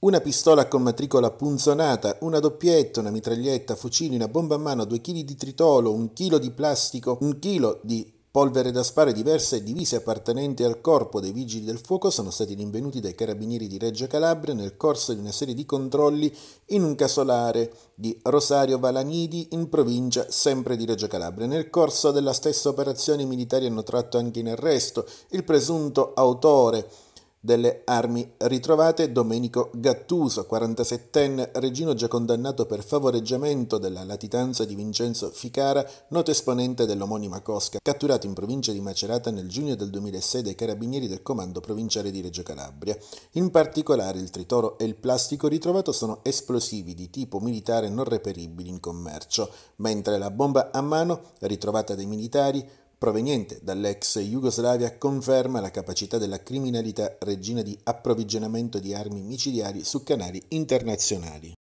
Una pistola con matricola punzonata, una doppietta, una mitraglietta, fucili, una bomba a mano, due chili di tritolo, un chilo di plastico, un chilo di polvere da spare diverse e divise appartenenti al corpo dei vigili del fuoco sono stati rinvenuti dai carabinieri di Reggio Calabria nel corso di una serie di controlli in un casolare di Rosario Valanidi in provincia sempre di Reggio Calabria. Nel corso della stessa operazione i militari hanno tratto anche in arresto il presunto autore delle armi ritrovate Domenico Gattuso, 47enne regino già condannato per favoreggiamento della latitanza di Vincenzo Ficara, noto esponente dell'omonima Cosca, catturato in provincia di Macerata nel giugno del 2006 dai carabinieri del comando provinciale di Reggio Calabria. In particolare il tritoro e il plastico ritrovato sono esplosivi di tipo militare non reperibili in commercio, mentre la bomba a mano, ritrovata dai militari, proveniente dall'ex Jugoslavia conferma la capacità della criminalità regina di approvvigionamento di armi micidiali su canali internazionali.